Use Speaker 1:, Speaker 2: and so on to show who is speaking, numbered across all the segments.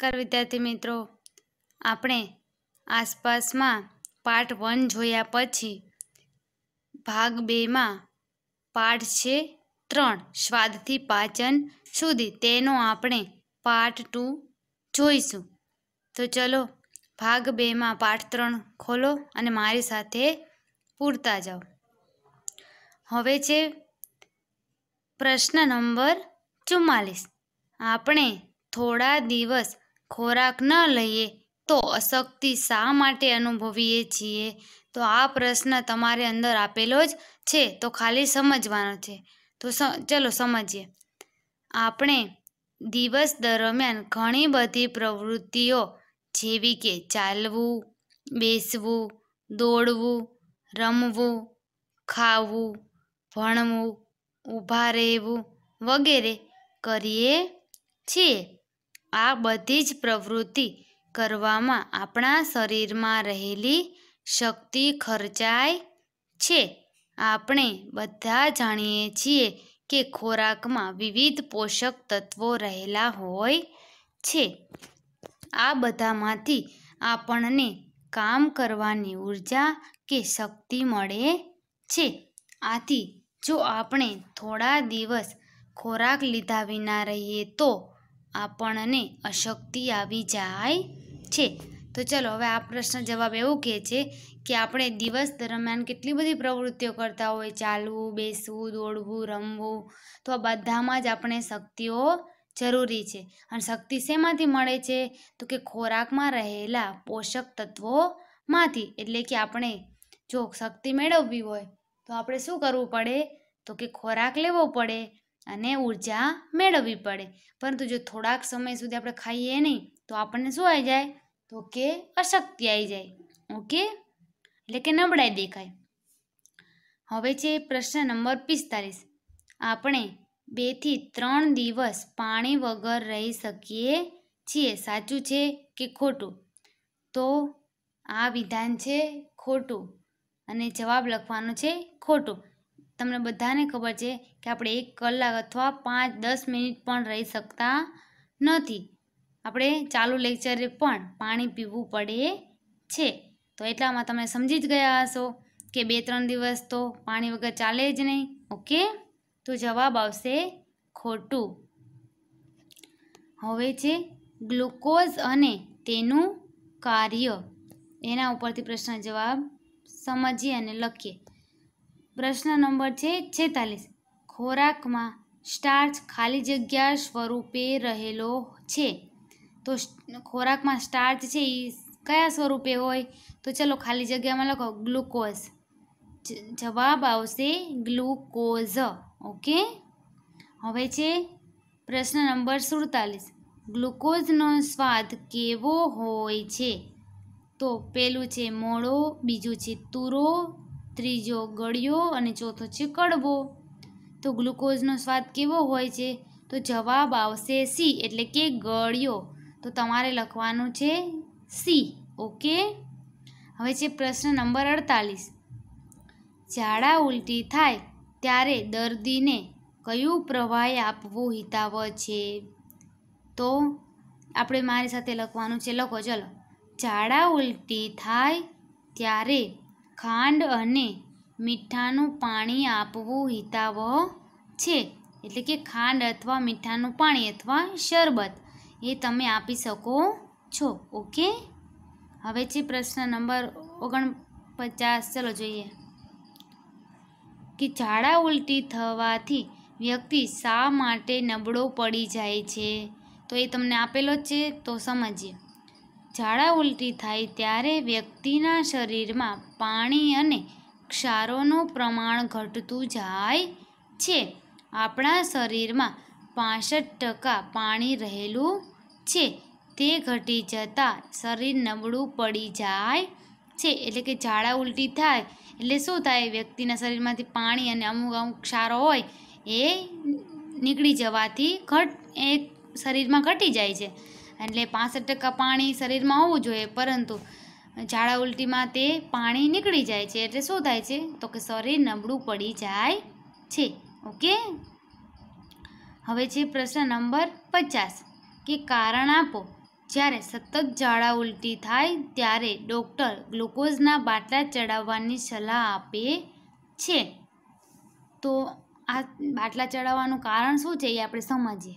Speaker 1: નમસ્કાર વિદ્યાર્થી મિત્રો આપણે આસપાસમાં પાર્ટ વન જોયા પછી ભાગ બેમાં પાઠ છે ત્રણ સ્વાદથી પાચન સુધી તેનો આપણે પાર્ટ ટુ જોઈશું તો ચલો ભાગ બેમાં પાઠ ત્રણ ખોલો અને મારી સાથે પૂરતા જાઓ હવે છે પ્રશ્ન નંબર ચુમ્માલીસ આપણે થોડા દિવસ ખોરાક ન લઈએ તો અશક્તિ શા માટે અનુભવીએ છીએ તો આ પ્રશ્ન તમારે અંદર આપેલો જ છે તો ખાલી સમજવાનો છે તો ચલો સમજીએ આપણે દિવસ દરમિયાન ઘણી બધી પ્રવૃત્તિઓ જેવી કે ચાલવું બેસવું દોડવું રમવું ખાવું ભણવું ઊભા રહેવું વગેરે કરીએ છીએ આ બધી જ પ્રવૃત્તિ કરવામાં આપણા શરીરમાં રહેલી શક્તિ ખર્ચાય છે આપણે બધા જાણીએ છીએ કે ખોરાકમાં વિવિધ પોષક તત્વો રહેલા હોય છે આ બધામાંથી આપણને કામ કરવાની ઉર્જા કે શક્તિ મળે છે આથી જો આપણે થોડા દિવસ ખોરાક લીધા વિના રહીએ તો આપણને અશક્તિ આવી જાય છે તો ચલો હવે આ પ્રશ્ન જવાબ એવું કહે છે કે આપણે દિવસ દરમિયાન કેટલી બધી પ્રવૃત્તિઓ કરતા હોય ચાલવું બેસવું દોડવું રમવું તો આ બધામાં જ આપણે શક્તિઓ જરૂરી છે અને શક્તિ શેમાંથી મળે છે તો કે ખોરાકમાં રહેલા પોષક તત્વોમાંથી એટલે કે આપણે જો શક્તિ મેળવવી હોય તો આપણે શું કરવું પડે તો કે ખોરાક લેવો પડે અને ઉર્જા મેળવવી પડે પરંતુ જો થોડાક સમય સુધી આપણે ખાઈએ નહીં તો આપણને શું આવી જાય તો કે અશક્તિ આવી જાય ઓકે એટલે કે નબળાઈ દેખાય હવે છે પ્રશ્ન નંબર પિસ્તાલીસ આપણે બેથી ત્રણ દિવસ પાણી વગર રહી શકીએ છીએ સાચું છે કે ખોટું તો આ વિધાન છે ખોટું અને જવાબ લખવાનો છે ખોટું તમને બધાને ખબર છે કે આપણે એક કલાક અથવા પાંચ દસ મિનિટ પણ રહી શકતા નથી આપણે ચાલુ લેક્ચરે પણ પાણી પીવું પડે છે તો એટલામાં તમે સમજી જ ગયા હશો કે બે ત્રણ દિવસ તો પાણી વગર ચાલે જ નહીં ઓકે તો જવાબ આવશે ખોટું હવે છે ગ્લુકોઝ અને તેનું કાર્ય એના ઉપરથી પ્રશ્ન જવાબ સમજીએ અને લખીએ પ્રશ્ન નંબર છે છેતાલીસ ખોરાકમાં સ્ટાર્ચ ખાલી જગ્યા સ્વરૂપે રહેલો છે તો ખોરાકમાં સ્ટાર્ચ છે એ કયા સ્વરૂપે હોય તો ચલો ખાલી જગ્યામાં લખો ગ્લુકોઝ જવાબ આવશે ગ્લુકોઝ ઓકે હવે છે પ્રશ્ન નંબર સુડતાલીસ ગ્લુકોઝનો સ્વાદ કેવો હોય છે તો પહેલું છે મોળો બીજું છે તુરો ત્રીજો ગળ્યો અને ચોથો છે કડવો તો ગ્લુકોઝનો સ્વાદ કેવો હોય છે તો જવાબ આવશે સી એટલે કે ગળ્યો તો તમારે લખવાનું છે સી ઓકે હવે છે પ્રશ્ન નંબર અડતાલીસ ઝાડા ઉલટી થાય ત્યારે દર્દીને કયું પ્રવાહી આપવું હિતાવ છે તો આપણે મારી સાથે લખવાનું છે લખો ચલો ઝાડા ઉલટી થાય ત્યારે ખાંડ અને મીઠાનું પાણી આપવું હિતાવહ છે એટલે કે ખાંડ અથવા મીઠાનું પાણી અથવા શરબત એ તમે આપી શકો છો ઓકે હવે છે પ્રશ્ન નંબર ઓગણપચાસ ચલો જોઈએ કે ઝાડા ઉલટી થવાથી વ્યક્તિ શા માટે નબળો પડી જાય છે તો એ તમને આપેલો છે તો સમજીએ ઝાડા ઉલટી થાય ત્યારે વ્યક્તિના શરીરમાં પાણી અને ક્ષારોનું પ્રમાણ ઘટતું જાય છે આપણા શરીરમાં પાસઠ ટકા પાણી રહેલું છે તે ઘટી જતાં શરીર નબળું પડી જાય છે એટલે કે ઝાડા ઉલટી થાય એટલે શું થાય વ્યક્તિના શરીરમાંથી પાણી અને અમુક અમુક ક્ષારો હોય એ નીકળી જવાથી ઘટ એ શરીરમાં ઘટી જાય છે એટલે પાસઠ ટકા પાણી શરીરમાં હોવું જોઈએ પરંતુ ઝાડા ઉલટીમાં તે પાણી નીકળી જાય છે એટલે શું થાય છે તો કે શરીર નબળું પડી જાય છે ઓકે હવે છે પ્રશ્ન નંબર પચાસ કે કારણ આપો જ્યારે સતત ઝાડા ઉલટી થાય ત્યારે ડૉક્ટર ગ્લુકોઝના બાટલા ચડાવવાની સલાહ આપે છે તો આ બાટલા ચડાવવાનું કારણ શું છે એ આપણે સમજીએ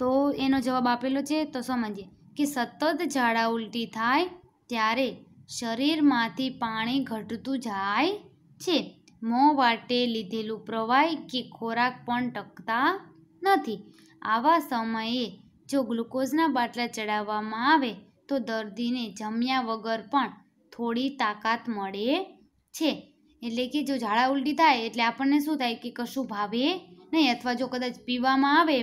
Speaker 1: તો એનો જવાબ આપેલો છે તો સમજીએ કે સતત ઝાડા ઉલટી થાય ત્યારે શરીરમાંથી પાણી ઘટતું જાય છે મોં વાટે લીધેલું પ્રવાહી કે ખોરાક પણ ટકતા નથી આવા સમયે જો ગ્લુકોઝના બાટલા ચડાવવામાં આવે તો દર્દીને જમ્યા વગર પણ થોડી તાકાત મળે છે એટલે કે જો ઝાડા ઉલટી થાય એટલે આપણને શું થાય કે કશું ભાવે નહીં અથવા જો કદાચ પીવામાં આવે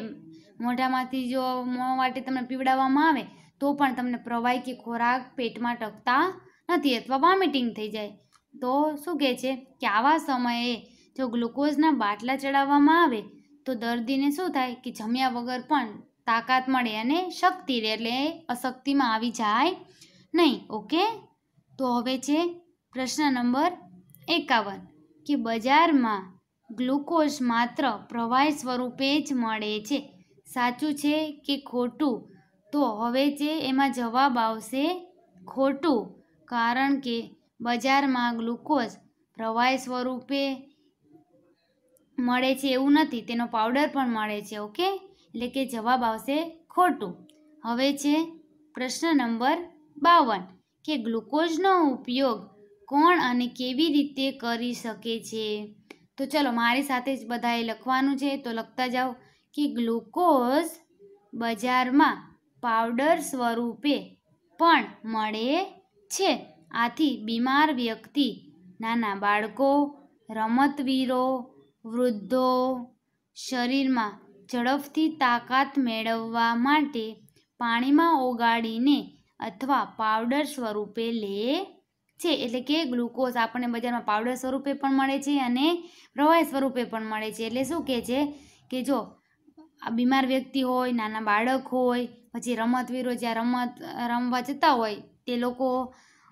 Speaker 1: મોઢામાંથી જો મોં માટે તમને પીવડાવવામાં આવે તો પણ તમને પ્રવાહી કે ખોરાક પેટમાં ટકતા નથી અથવા વોમિટિંગ થઈ જાય તો શું કહે છે કે આવા સમયે જો ગ્લુકોઝના બાટલા ચડાવવામાં આવે તો દર્દીને શું થાય કે જમ્યા વગર પણ તાકાત મળે અને શક્તિ રહે એટલે અશક્તિમાં આવી જાય નહીં ઓકે તો હવે છે પ્રશ્ન નંબર એકાવન કે બજારમાં ગ્લુકોઝ માત્ર પ્રવાહી સ્વરૂપે જ મળે છે સાચું છે કે ખોટું તો હવે જે એમાં જવાબ આવશે ખોટું કારણ કે બજારમાં ગ્લુકોઝ પ્રવાહ સ્વરૂપે મળે છે એવું નથી તેનો પાવડર પણ મળે છે ઓકે એટલે કે જવાબ આવશે ખોટું હવે છે પ્રશ્ન નંબર બાવન કે ગ્લુકોઝનો ઉપયોગ કોણ અને કેવી રીતે કરી શકે છે તો ચલો મારી સાથે જ બધાએ લખવાનું છે તો લખતા જાઓ કે ગ્લુકોઝ બજારમાં પાવડર સ્વરૂપે પણ મળે છે આથી બીમાર વ્યક્તિ નાના બાળકો રમતવીરો વૃદ્ધો શરીરમાં ઝડપથી તાકાત મેળવવા માટે પાણીમાં ઓગાળીને અથવા પાવડર સ્વરૂપે લે છે એટલે કે ગ્લુકોઝ આપણને બજારમાં પાવડર સ્વરૂપે પણ મળે છે અને પ્રવાહી સ્વરૂપે પણ મળે છે એટલે શું કહે છે કે જો આ બીમાર વ્યક્તિ હોય નાના બાળક હોય પછી રમતવીરો જ્યાં રમત રમવા જતા હોય તે લોકો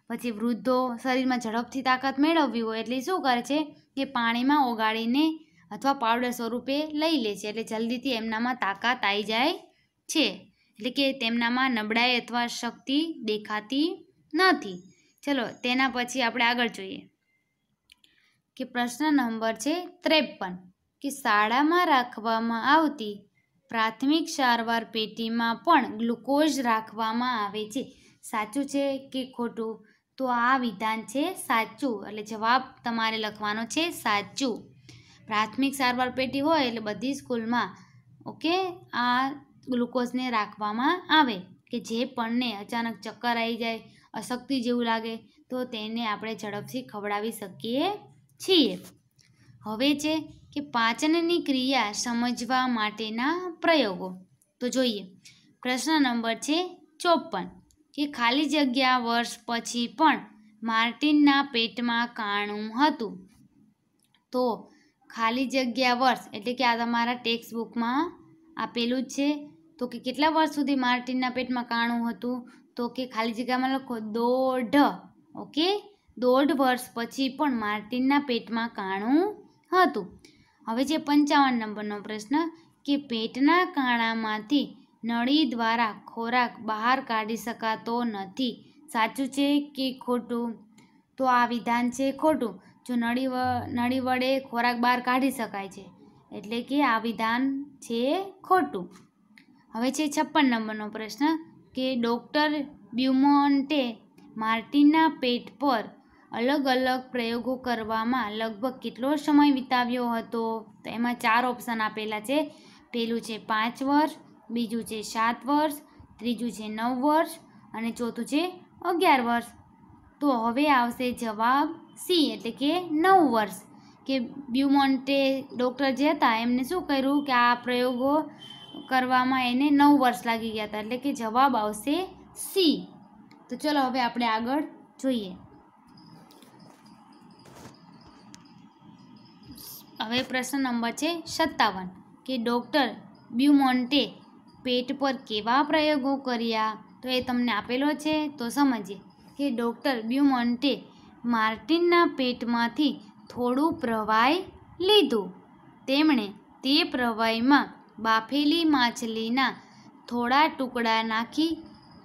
Speaker 1: પછી વૃદ્ધો શરીરમાં ઝડપથી તાકાત મેળવવી હોય એટલે શું કરે છે કે પાણીમાં ઓગાળીને અથવા પાવડર સ્વરૂપે લઈ લે છે એટલે જલ્દીથી એમનામાં તાકાત આવી જાય છે એટલે કે તેમનામાં નબળાઈ અથવા શક્તિ દેખાતી નથી ચલો તેના પછી આપણે આગળ જોઈએ કે પ્રશ્ન નંબર છે ત્રેપન કે શાળામાં રાખવામાં આવતી પ્રાથમિક સારવાર પેટીમાં પણ ગ્લુકોઝ રાખવામાં આવે છે સાચું છે કે ખોટું તો આ વિધાન છે સાચું એટલે જવાબ તમારે લખવાનો છે સાચું પ્રાથમિક સારવાર પેટી હોય એટલે બધી સ્કૂલમાં ઓકે આ ગ્લુકોઝને રાખવામાં આવે કે જે પણને અચાનક ચક્કર આવી જાય અશક્તિ જેવું લાગે તો તેને આપણે ઝડપથી ખવડાવી શકીએ છીએ હવે છે કે પાચનની ક્રિયા સમજવા માટેના પ્રયોગો તો જોઈએ પ્રશ્ન નંબર છે ચોપન કે ખાલી જગ્યા વર્ષ પછી પણ માર્ટિનના પેટમાં કાણું હતું તો ખાલી જગ્યા વર્ષ એટલે કે આ તમારા ટેક્સ્ટ બુકમાં આપેલું જ છે તો કે કેટલા વર્ષ સુધી માર્ટિનના પેટમાં કાણું હતું તો કે ખાલી જગ્યામાં લખો દોઢ ઓકે દોઢ વર્ષ પછી પણ માર્ટિનના પેટમાં કાણું હતું હવે છે પંચાવન નંબરનો પ્રશ્ન કે પેટના કાણામાંથી નળી દ્વારા ખોરાક બહાર કાઢી શકાતો નથી સાચું છે કે ખોટું તો આ વિધાન છે ખોટું જો નળી નળી વડે ખોરાક બહાર કાઢી શકાય છે એટલે કે આ વિધાન છે ખોટું હવે છે છપ્પન નંબરનો પ્રશ્ન કે ડૉક્ટર બ્યુમોન્ટે માર્ટિનના પેટ પર અલગ અલગ પ્રયોગો કરવામાં લગભગ કેટલો સમય વિતાવ્યો હતો તો એમાં ચાર ઓપ્શન આપેલા છે પહેલું છે પાંચ વર્ષ બીજું છે સાત વર્ષ ત્રીજું છે નવ વર્ષ અને ચોથું છે અગિયાર વર્ષ તો હવે આવશે જવાબ સી એટલે કે નવ વર્ષ કે બ્યુમોન્ટે ડૉક્ટર જે હતા એમને શું કર્યું કે આ પ્રયોગો કરવામાં એને નવ વર્ષ લાગી ગયા હતા એટલે કે જવાબ આવશે સી તો ચલો હવે આપણે આગળ જોઈએ હવે પ્રશ્ન નંબર છે સત્તાવન કે ડૉક્ટર બ્યુમોન્ટે પેટ પર કેવા પ્રયોગો કર્યા તો એ તમને આપેલો છે તો સમજીએ કે ડૉક્ટર બ્યુમોન્ટે માર્ટિનના પેટમાંથી થોડું પ્રવાહી લીધું તેમણે તે પ્રવાહીમાં બાફેલી માછલીના થોડા ટુકડા નાખી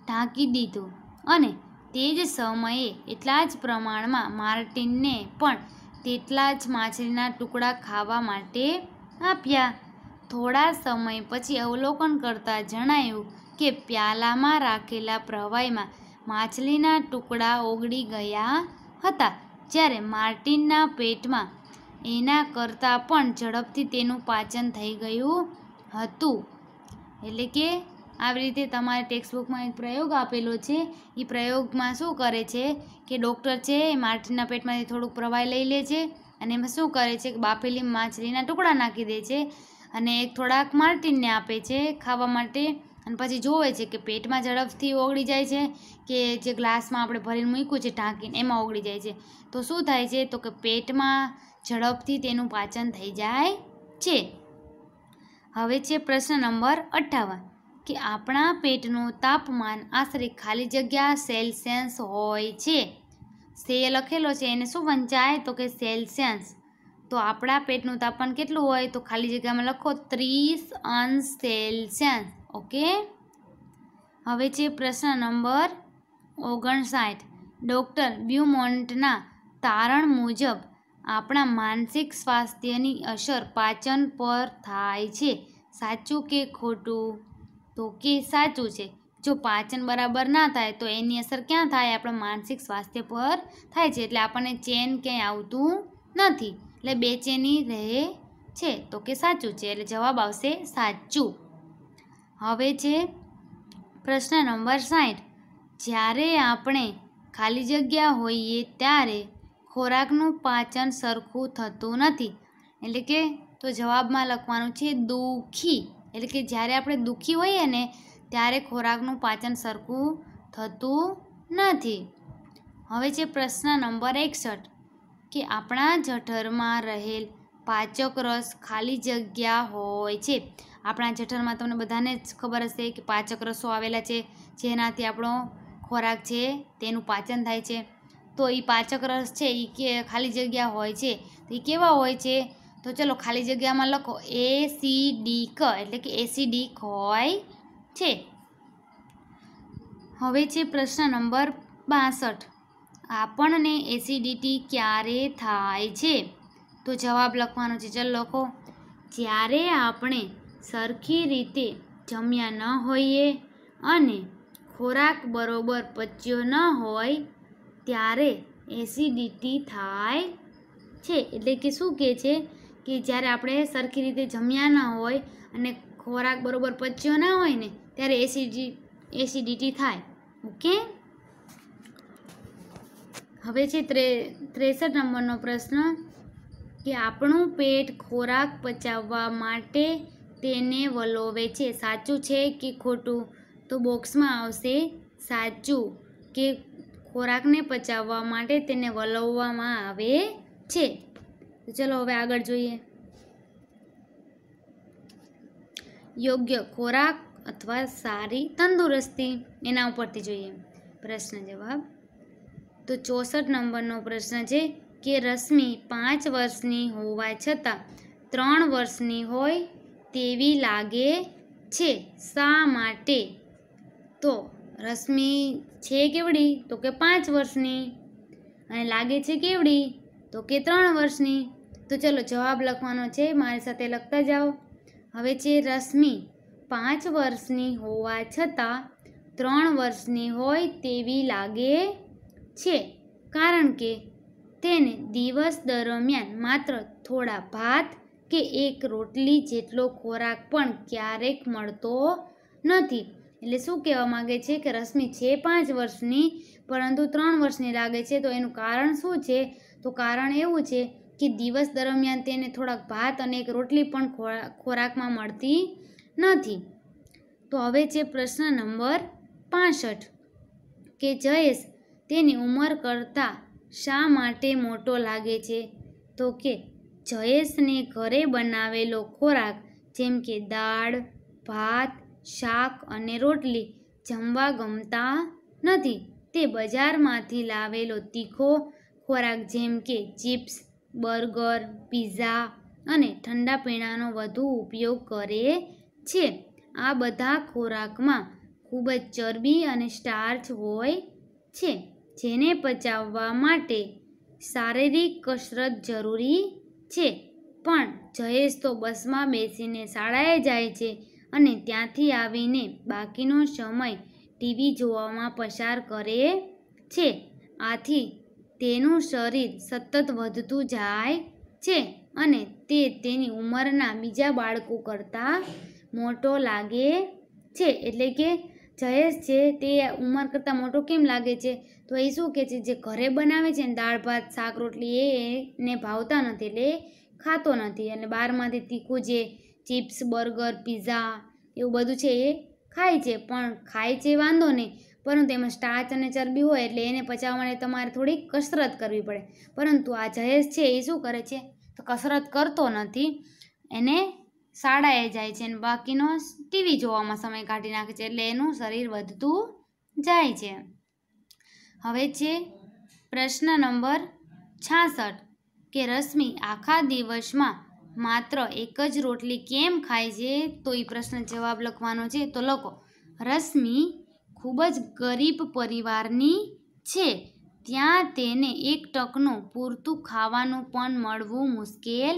Speaker 1: ઢાંકી દીધું અને તે જ સમયે એટલા જ પ્રમાણમાં માર્ટિનને પણ તેટલા જ માછલીના ટુકડા ખાવા માટે આપ્યા થોડા સમય પછી અવલોકન કરતાં જણાયું કે પ્યાલામાં રાખેલા પ્રવાહીમાં માછલીના ટુકડા ઓગળી ગયા હતા જ્યારે માર્ટિનના પેટમાં એના કરતાં પણ ઝડપથી તેનું પાચન થઈ ગયું હતું એટલે કે આવી રીતે તમારે ટેક્સ્ટબુકમાં એક પ્રયોગ આપેલો છે એ પ્રયોગમાં શું કરે છે કે ડૉક્ટર છે એ માછલીના પેટમાંથી થોડુંક પ્રવાહી લઈ લે છે અને એમાં શું કરે છે કે બાફેલી માછલીના ટુકડા નાખી દે છે અને એક થોડાક માર્ટીનને આપે છે ખાવા માટે અને પછી જોવે છે કે પેટમાં ઝડપથી ઓગળી જાય છે કે જે ગ્લાસમાં આપણે ભરીને મૂક્યું છે ઢાંકીને એમાં ઓગળી જાય છે તો શું થાય છે તો કે પેટમાં ઝડપથી તેનું પાચન થઈ જાય છે હવે છે પ્રશ્ન નંબર અઠ્ઠાવન કે આપણા પેટનું તાપમાન આશરે ખાલી જગ્યા સેલ્સિયન્સ હોય છે સે લખેલો છે એને શું વંચાય તો કે સેલ્સિયન્સ તો આપણા પેટનું તાપમાન કેટલું હોય તો ખાલી જગ્યામાં લખો ત્રીસ અંશ સેલ્સિયસ ઓકે હવે છે પ્રશ્ન નંબર ઓગણસાઠ ડૉક્ટર બ્યુમોન્ટના તારણ મુજબ આપણા માનસિક સ્વાસ્થ્યની અસર પાચન પર થાય છે સાચું કે ખોટું તો કે સાચું છે જો પાચન બરાબર ના થાય તો એની અસર ક્યાં થાય આપણા માનસિક સ્વાસ્થ્ય પર થાય છે એટલે આપણને ચેન ક્યાંય આવતું નથી એટલે બેચેની રહે છે તો કે સાચું છે એટલે જવાબ આવશે સાચું હવે છે પ્રશ્ન નંબર સાઠ જ્યારે આપણે ખાલી જગ્યા હોઈએ ત્યારે ખોરાકનું પાચન સરખું થતું નથી એટલે કે તો જવાબમાં લખવાનું છે દુઃખી એટલે કે જ્યારે આપણે દુઃખી હોઈએ ને ત્યારે ખોરાકનું પાચન સરખું થતું નથી હવે છે પ્રશ્ન નંબર એકસઠ કે આપણા જઠરમાં રહેલ પાચક રસ ખાલી જગ્યા હોય છે આપણા જઠરમાં તમને બધાને જ ખબર હશે કે પાચક રસો આવેલા છે જેનાથી આપણો ખોરાક છે તેનું પાચન થાય છે તો એ પાચક રસ છે એ કે ખાલી જગ્યા હોય છે તો એ કેવા હોય છે તો ચલો ખાલી જગ્યામાં લખો એ સી ડી ક એટલે કે એસીડી હોય છે હવે છે પ્રશ્ન નંબર બાસઠ આપણને એસિડિટી ક્યારે થાય છે તો જવાબ લખવાનો છે ચલો લખો જ્યારે આપણે સરખી રીતે જમ્યા ન હોઈએ અને ખોરાક બરોબર પચ્યો ન હોય ત્યારે એસિડિટી થાય છે એટલે કે શું કહે છે કે જ્યારે આપણે સરખી રીતે જમ્યા ન હોય અને ખોરાક બરાબર પચ્યો ના હોય ને ત્યારે એસિડી એસિડિટી થાય ઓકે હવે છે ત્રે ત્રેસઠ નંબરનો પ્રશ્ન કે આપણું પેટ ખોરાક પચાવવા માટે તેને વલોવે છે સાચું છે કે ખોટું તો બોક્સમાં આવશે સાચું કે ખોરાકને પચાવવા માટે તેને વલોવવામાં આવે છે તો ચલો હવે આગળ જોઈએ યોગ્ય ખોરાક અથવા સારી તંદુરસ્તી એના ઉપરથી જોઈએ પ્રશ્ન જવાબ તો ચોસઠ નંબરનો પ્રશ્ન છે કે રશ્મિ પાંચ વર્ષની હોવા છતાં ત્રણ વર્ષની હોય તેવી લાગે છે શા માટે તો રશ્મિ છે કેવડી તો કે પાંચ વર્ષની અને લાગે છે કેવડી તો કે ત્રણ વર્ષની તો ચલો જવાબ લખવાનો છે મારી સાથે લખતા જાઓ હવે છે રશ્મિ પાંચ વર્ષની હોવા છતાં ત્રણ વર્ષની હોય તેવી લાગે છે કારણ કે તેને દિવસ દરમિયાન માત્ર થોડા ભાત કે એક રોટલી જેટલો ખોરાક પણ ક્યારેક મળતો નથી એટલે શું કહેવા માગે છે કે રશ્મિ છે પાંચ વર્ષની પરંતુ ત્રણ વર્ષની લાગે છે તો એનું કારણ શું છે તો કારણ એવું છે કે દિવસ દરમિયાન તેને થોડાક ભાત અને એક રોટલી પણ ખોરાકમાં મળતી નથી તો હવે છે પ્રશ્ન નંબર પાસઠ કે જયેશ તેની ઉંમર કરતાં શા માટે મોટો લાગે છે તો કે જયેશને ઘરે બનાવેલો ખોરાક જેમ કે દાળ ભાત શાક અને રોટલી જમવા ગમતા નથી તે બજારમાંથી લાવેલો તીખો ખોરાક જેમ કે ચિપ્સ બર્ગર પીઝા અને ઠંડા પીણાનો વધુ ઉપયોગ કરે છે આ બધા ખોરાકમાં ખૂબ જ ચરબી અને સ્ટાર્ચ હોય છે જેને પચાવવા માટે શારીરિક કસરત જરૂરી છે પણ જયેશ તો બસમાં બેસીને શાળાએ જાય છે અને ત્યાંથી આવીને બાકીનો સમય ટીવી જોવામાં પસાર કરે છે આથી તેનું શરીર સતત વધતું જાય છે અને તે તેની ઉંમરના બીજા બાળકો કરતાં મોટો લાગે છે એટલે કે જયેશ છે તે ઉંમર કરતાં મોટો કેમ લાગે છે તો એ શું કહે છે જે ઘરે બનાવે છે ને દાળ ભાત શાક રોટલી એ એને ભાવતા નથી એટલે ખાતો નથી અને બારમાંથી તીખું જે ચિપ્સ બર્ગર પીઝા એવું બધું છે એ ખાય છે પણ ખાય છે વાંધો નહીં પરંતુ એમાં સ્ટાચ અને ચરબી હોય એટલે એને પચાવવા માટે તમારે થોડી કસરત કરવી પડે પરંતુ આ જહેજ છે એ શું કરે છે તો કસરત કરતો નથી એને શાળાએ જાય છે અને બાકીનો ટીવી જોવામાં સમય કાઢી નાખે છે એટલે એનું શરીર વધતું જાય છે હવે છે પ્રશ્ન નંબર છાસઠ કે રશ્મિ આખા દિવસમાં માત્ર એક જ રોટલી કેમ ખાય છે તો એ પ્રશ્ન જવાબ લખવાનો છે તો લખો રશ્મિ ખૂબ જ ગરીબ પરિવારની છે ત્યાં તેને એક ટકનું પૂરતું ખાવાનું પણ મળવું મુશ્કેલ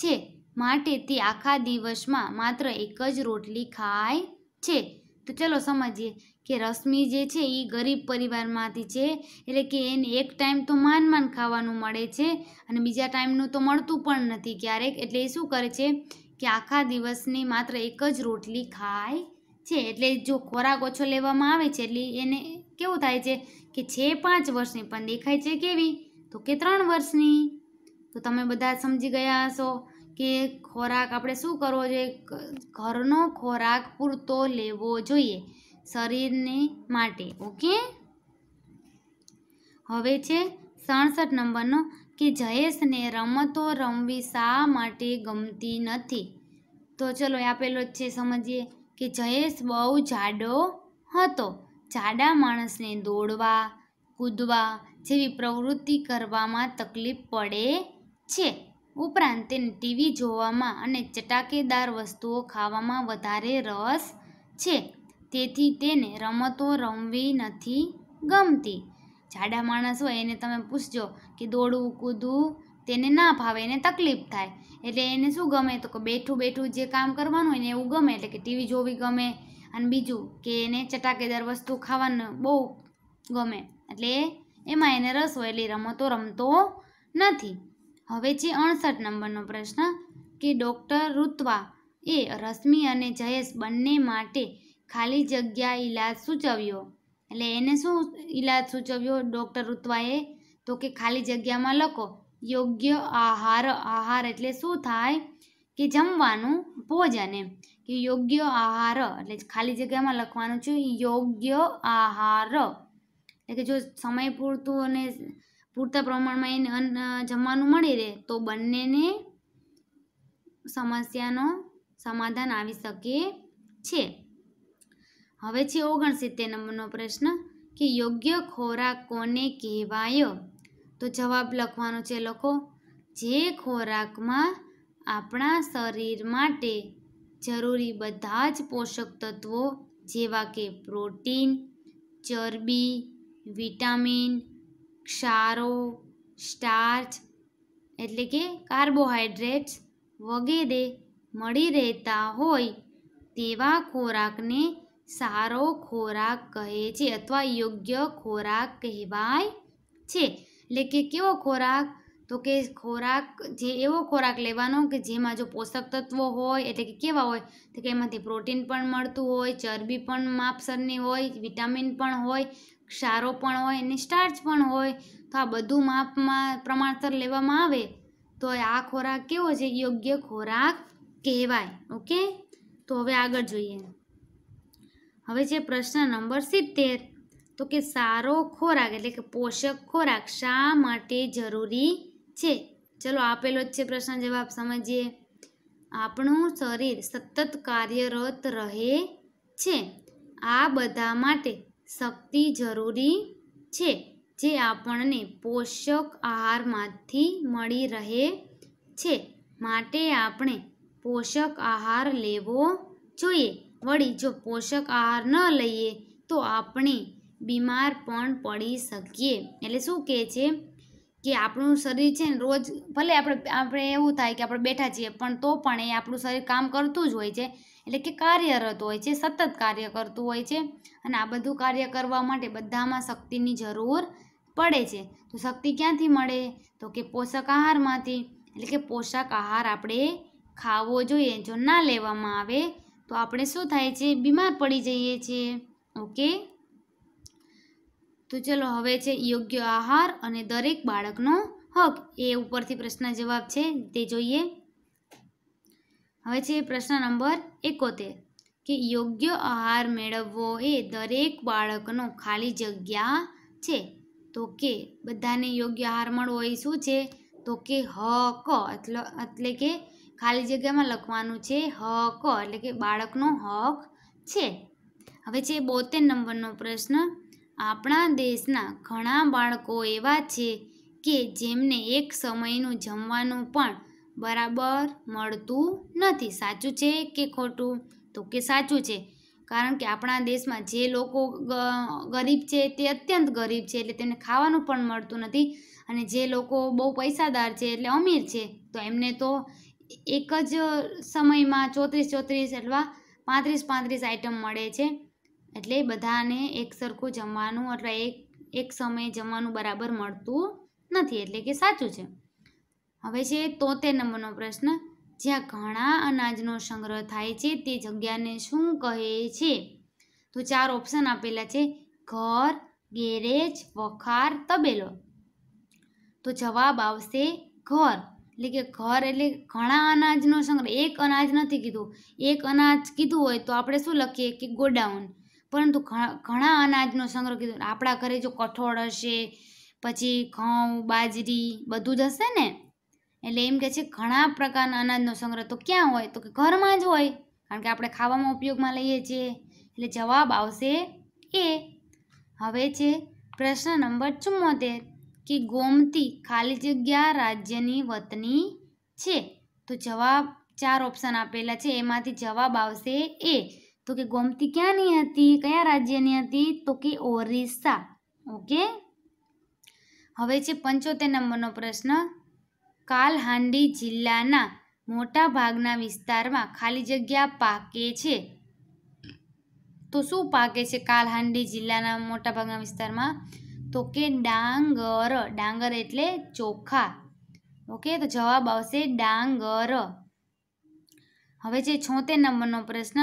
Speaker 1: છે માટે તે આખા દિવસમાં માત્ર એક જ રોટલી ખાય છે તો ચલો સમજીએ કે રશ્મિ જે છે એ ગરીબ પરિવારમાંથી છે એટલે કે એને એક ટાઈમ તો માન માન ખાવાનું મળે છે અને બીજા ટાઈમનું તો મળતું પણ નથી ક્યારેક એટલે એ શું કરે છે કે આખા દિવસની માત્ર એક જ રોટલી ખાય છે એટલે જો ખોરાક ઓછો લેવામાં આવે છે એટલે એને કેવું થાય છે કે છે પાંચ વર્ષની પણ દેખાય છે કેવી તો કે ત્રણ વર્ષની તો તમે બધા સમજી ગયા હશો કે ખોરાક આપણે શું કરવો જોઈએ ઘરનો ખોરાક પૂરતો લેવો જોઈએ શરીરને માટે ઓકે હવે છે સડસઠ નંબરનો કે જયેશને રમતો રમવી શા માટે ગમતી નથી તો ચલો આપેલો જ છે સમજીએ કે જયેશ બહુ જાડો હતો જાડા માણસને દોડવા કૂદવા જેવી પ્રવૃત્તિ કરવામાં તકલીફ પડે છે ઉપરાંત તેને ટીવી જોવામાં અને ચટાકેદાર વસ્તુઓ ખાવામાં વધારે રસ છે તેથી તેને રમતો રમવી નથી ગમતી જાડા માણસ હોય એને તમે પૂછજો કે દોડવું કૂદવું તેને ના ભાવે એને તકલીફ થાય એટલે એને શું ગમે તો કે બેઠું બેઠું જે કામ કરવાનું હોય ને એવું ગમે એટલે કે ટીવી જોવી ગમે અને બીજું કે એને ચટાકેદાર વસ્તુ ખાવાનું બહુ ગમે એટલે એમાં એને રસ હોય એટલે રમતો રમતો નથી હવે છે અડસઠ નંબરનો પ્રશ્ન કે ડૉક્ટર ઋત્વા એ રશ્મિ અને જયેશ બંને માટે ખાલી જગ્યા ઇલાજ સૂચવ્યો એટલે એને શું ઇલાજ સૂચવ્યો ડૉક્ટર ઋત્વાએ તો કે ખાલી જગ્યામાં લખો યોગ્ય આહાર આહાર એટલે શું થાય કે જમવાનું ભોજન એમ કે યોગ્ય આહાર એટલે ખાલી જગ્યામાં લખવાનું છે યોગ્ય આહાર એટલે કે જો સમય પૂરતું અને પૂરતા પ્રમાણમાં એને અન્ન જમવાનું મળી રહે તો બંનેને સમસ્યાનો સમાધાન આવી શકે છે હવે છે ઓગણસિત્તેર નંબરનો પ્રશ્ન કે યોગ્ય ખોરાક કોને કહેવાય તો જવાબ લખવાનો છે લખો જે ખોરાકમાં આપણા શરીર માટે જરૂરી બધા જ પોષક તત્વો જેવા કે પ્રોટીન ચરબી વિટામિન ક્ષારો સ્ટાર્ચ એટલે કે કાર્બોહાઈડ્રેટ્સ વગેરે મળી રહેતા હોય તેવા ખોરાકને સારો ખોરાક કહે છે અથવા યોગ્ય ખોરાક કહેવાય છે એટલે કે કેવો ખોરાક તો કે ખોરાક જે એવો ખોરાક લેવાનો કે જેમાં જો પોષક તત્વો હોય એટલે કે કેવા હોય તો કે એમાંથી પ્રોટીન પણ મળતું હોય ચરબી પણ માપસરની હોય વિટામિન પણ હોય ક્ષારો પણ હોય અને સ્ટાર્ચ પણ હોય તો આ બધું માપમાં પ્રમાણસર લેવામાં આવે તો આ ખોરાક કેવો છે યોગ્ય ખોરાક કહેવાય ઓકે તો હવે આગળ જોઈએ હવે છે પ્રશ્ન નંબર સિત્તેર તો કે સારો ખોરાક એટલે કે પોષક ખોરાક શા માટે જરૂરી છે ચલો આપેલો જ છે પ્રશ્ન જવાબ સમજીએ આપણું શરીર સતત કાર્યરત રહે છે આ બધા માટે શક્તિ જરૂરી છે જે આપણને પોષક આહારમાંથી મળી રહે છે માટે આપણે પોષક આહાર લેવો જોઈએ વળી જો પોષક આહાર ન લઈએ તો આપણે બીમાર પણ પડી શકીએ એટલે શું કહે છે કે આપણું શરીર છે ને રોજ ભલે આપણે આપણે એવું થાય કે આપણે બેઠા છીએ પણ તો પણ એ આપણું શરીર કામ કરતું જ હોય છે એટલે કે કાર્યરત હોય છે સતત કાર્ય કરતું હોય છે અને આ બધું કાર્ય કરવા માટે બધામાં શક્તિની જરૂર પડે છે તો શક્તિ ક્યાંથી મળે તો કે પોષક આહારમાંથી એટલે કે પોષક આહાર આપણે ખાવો જોઈએ જો ના લેવામાં આવે તો આપણે શું થાય છે બીમાર પડી જઈએ છીએ ઓકે તો ચલો હવે છે યોગ્ય આહાર અને દરેક બાળકનો હક એ ઉપરથી પ્રશ્ન જવાબ છે તે જોઈએ હવે છે પ્રશ્ન નંબર એકોતેર કે યોગ્ય આહાર મેળવવો એ દરેક બાળકનો ખાલી જગ્યા છે તો કે બધાને યોગ્ય આહાર મળવો એ શું છે તો કે હક એટલે એટલે કે ખાલી જગ્યામાં લખવાનું છે હક એટલે કે બાળકનો હક છે હવે છે બોતેર નંબરનો પ્રશ્ન આપણા દેશના ઘણા બાળકો એવા છે કે જેમને એક સમયનું જમવાનું પણ બરાબર મળતું નથી સાચું છે કે ખોટું તો કે સાચું છે કારણ કે આપણા દેશમાં જે લોકો ગરીબ છે તે અત્યંત ગરીબ છે એટલે તેમને ખાવાનું પણ મળતું નથી અને જે લોકો બહુ પૈસાદાર છે એટલે અમીર છે તો એમને તો એક જ સમયમાં ચોત્રીસ ચોત્રીસ અથવા પાંત્રીસ પાંત્રીસ આઈટમ મળે છે એટલે બધાને એક સરખું જમવાનું અથવા એક એક સમયે જમવાનું બરાબર મળતું નથી એટલે કે સાચું છે હવે છે તોતેર નંબરનો પ્રશ્ન જ્યાં ઘણા અનાજનો સંગ્રહ થાય છે તે જગ્યાને શું કહે છે તો ચાર ઓપ્શન આપેલા છે ઘર ગેરેજ વખાર તબેલો તો જવાબ આવશે ઘર એટલે કે ઘર એટલે ઘણા અનાજનો સંગ્રહ એક અનાજ નથી કીધું એક અનાજ કીધું હોય તો આપણે શું લખીએ કે ગોડાઉન પરંતુ ઘણા અનાજનો સંગ્રહ કીધો આપણા ઘરે જો કઠોળ હશે પછી ઘઉં બાજરી બધું જ હશે ને એટલે એમ કે છે ઘણા પ્રકારના અનાજનો સંગ્રહ તો ક્યાં હોય તો કે ઘરમાં જ હોય કારણ કે આપણે ખાવામાં ઉપયોગમાં લઈએ છીએ એટલે જવાબ આવશે એ હવે છે પ્રશ્ન નંબર ચુમ્મોતેર કે ગોમતી ખાલી જગ્યા રાજ્યની વતની છે તો જવાબ ચાર ઓપ્શન આપેલા છે એમાંથી જવાબ આવશે એ તો કે ગોમતી ક્યાંની હતી કયા રાજ્યની હતી તો કે ઓરિસ્સા ઓકે હવે છે પંચોતેર નંબરનો પ્રશ્ન કાલહાંડી જિલ્લાના મોટા ભાગના વિસ્તારમાં ખાલી જગ્યા પાકે છે તો શું પાકે છે કાલહાંડી જિલ્લાના મોટા ભાગના વિસ્તારમાં તો કે ડાંગર ડાંગર એટલે ચોખા ઓકે તો જવાબ આવશે ડાંગર હવે છે છોતેર નંબરનો પ્રશ્ન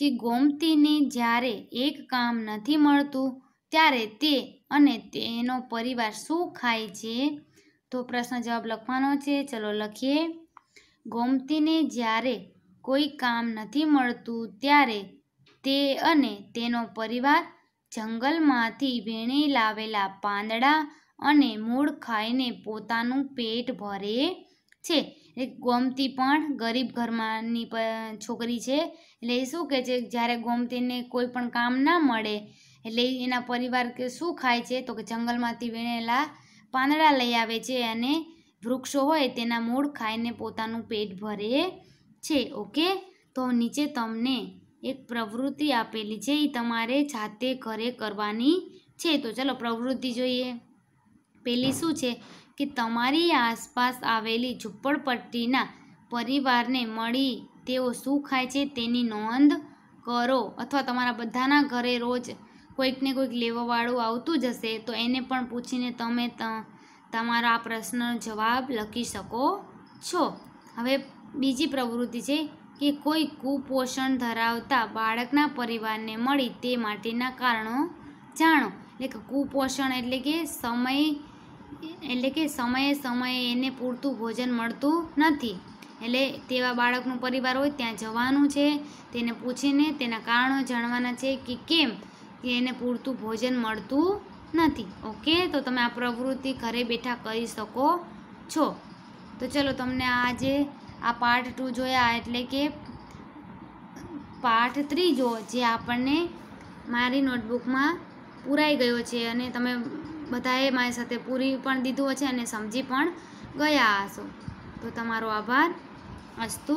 Speaker 1: કે ગોમતીને જ્યારે એક કામ નથી મળતું ત્યારે તે અને તેનો પરિવાર શું ખાય છે તો પ્રશ્ન જવાબ લખવાનો છે ચલો લખીએ ગોમતીને જ્યારે કોઈ કામ નથી મળતું ત્યારે તે અને તેનો પરિવાર જંગલમાંથી વીણી લાવેલા પાંદડા અને મૂળ ખાઈને પોતાનું પેટ ભરે છે એ ગોમતી પણ ગરીબ ઘરમાંની છોકરી છે એટલે એ શું કહે છે જ્યારે ગોમતીને કોઈ પણ કામ ના મળે એટલે એના પરિવાર કે શું ખાય છે તો કે જંગલમાંથી વીણેલા પાંદડા લઈ આવે છે અને વૃક્ષો હોય તેના મૂળ ખાઈને પોતાનું પેટ ભરે છે ઓકે તો નીચે તમને એક પ્રવૃત્તિ આપેલી છે એ તમારે જાતે ઘરે કરવાની છે તો ચલો પ્રવૃત્તિ જોઈએ પેલી શું છે કે તમારી આસપાસ આવેલી ઝુંપડપટ્ટીના પરિવારને મળી તેઓ શું ખાય છે તેની નોંધ કરો અથવા તમારા બધાના ઘરે રોજ કોઈકને કોઈક લેવાવાળું આવતું જ હશે તો એને પણ પૂછીને તમે તમારા આ પ્રશ્નનો જવાબ લખી શકો છો હવે બીજી પ્રવૃત્તિ છે કે કોઈ કુપોષણ ધરાવતા બાળકના પરિવારને મળી તે માટેના કારણો જાણો એટલે કે કુપોષણ એટલે કે સમય એટલે કે સમયે સમયે એને પૂરતું ભોજન મળતું નથી એટલે તેવા બાળકનું પરિવાર હોય ત્યાં જવાનું છે તેને પૂછીને તેના કારણો જાણવાના છે કે કેમ કે એને પૂરતું ભોજન મળતું નથી ઓકે તો તમે આ પ્રવૃત્તિ ઘરે બેઠા કરી શકો છો તો ચલો તમને આજે આ પાર્ટ ટુ જોયા એટલે કે પાઠ ત્રીજો જે આપણને મારી નોટબુકમાં પૂરાઈ ગયો છે અને તમે બધાએ મારી સાથે પૂરી પણ દીધું હશે અને સમજી પણ ગયા હશો તો તમારો આભાર અસ્તુ